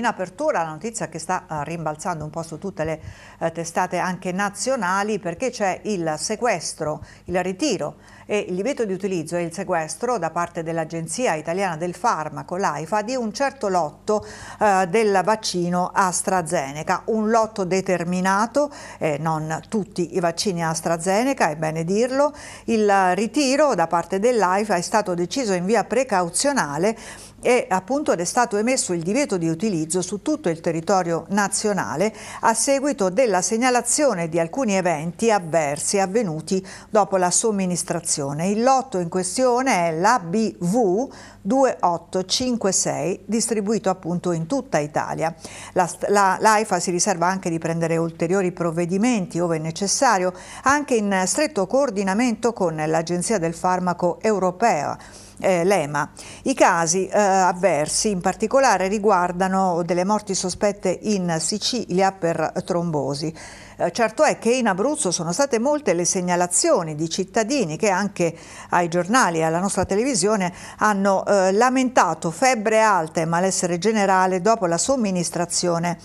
in apertura la notizia che sta eh, rimbalzando un po' su tutte le eh, testate anche nazionali perché c'è il sequestro, il ritiro e il divieto di utilizzo e il sequestro da parte dell'Agenzia Italiana del Farmaco, l'AIFA, di un certo lotto eh, del vaccino AstraZeneca, un lotto determinato, eh, non tutti i vaccini AstraZeneca, è bene dirlo, il ritiro da parte dell'AIFA è stato deciso in via precauzionale e appunto ed è stato emesso il divieto di utilizzo su tutto il territorio nazionale a seguito della segnalazione di alcuni eventi avversi avvenuti dopo la somministrazione. Il lotto in questione è l'ABV 2856 distribuito appunto in tutta Italia. L'AIFA la, la, si riserva anche di prendere ulteriori provvedimenti ove necessario anche in stretto coordinamento con l'Agenzia del Farmaco Europea eh, l'EMA. I casi eh, avversi in particolare riguardano delle morti sospette in Sicilia per trombosi. Eh, certo è che in Abruzzo sono state molte le segnalazioni di cittadini che anche ai giornali e alla nostra televisione hanno eh, lamentato febbre alta e malessere generale dopo la somministrazione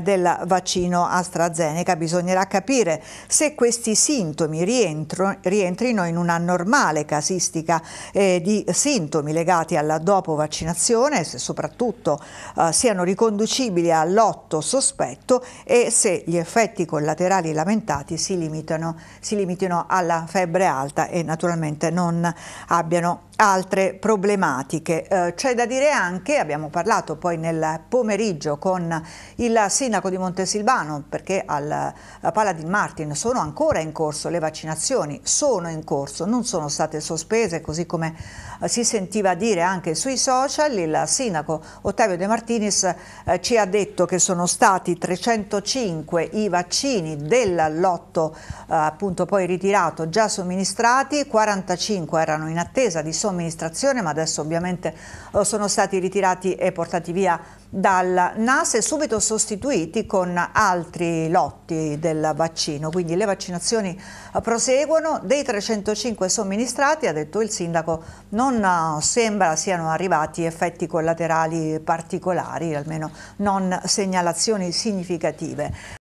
del vaccino AstraZeneca. Bisognerà capire se questi sintomi rientrino in una normale casistica eh, di sintomi legati alla dopo vaccinazione, se soprattutto eh, siano riconducibili all'otto sospetto e se gli effetti collaterali lamentati si limitano, si limitino alla febbre alta e naturalmente non abbiano altre problematiche. Eh, c'è da dire anche, abbiamo parlato poi nel pomeriggio con il sindaco di Montesilvano perché al Paladin Martin sono ancora in corso le vaccinazioni, sono in corso, non sono state sospese così come eh, si sentiva dire anche sui social, il sindaco Ottavio De Martinis eh, ci ha detto che sono stati 305 i vaccini del lotto appunto poi ritirato già somministrati, 45 erano in attesa di somministrazione amministrazione, ma adesso ovviamente eh, sono stati ritirati e portati via dal NAS e subito sostituiti con altri lotti del vaccino. Quindi le vaccinazioni eh, proseguono, dei 305 somministrati, ha detto il sindaco, non eh, sembra siano arrivati effetti collaterali particolari, almeno non segnalazioni significative.